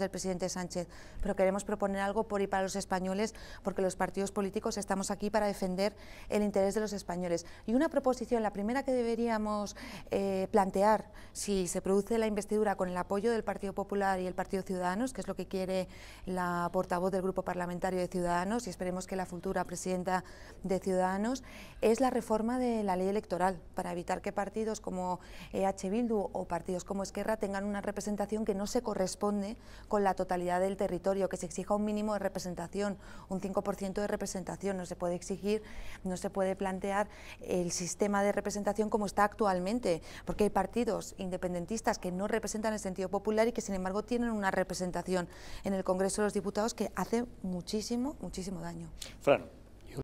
del presidente Sánchez, pero queremos proponer algo por y para los españoles, porque los partidos políticos estamos aquí para defender el interés de los españoles. Y una proposición, la primera que deberíamos eh, plantear, si se produce la investidura con el apoyo del Partido Popular y el Partido Ciudadanos, que es lo que quiere la portavoz del Grupo Parlamentario de Ciudadanos, y esperemos que la futura presidenta de Ciudadanos, es la reforma de la ley electoral, para evitar que partidos como EH Bildu o partidos como Esquerra tengan una representación que no se corresponde con la totalidad del territorio, que se exija un mínimo de representación, un 5% de representación. No se puede exigir, no se puede plantear el sistema de representación como está actualmente, porque hay partidos independentistas que no representan el sentido popular y que sin embargo tienen una representación en el Congreso de los Diputados que hace muchísimo, muchísimo daño.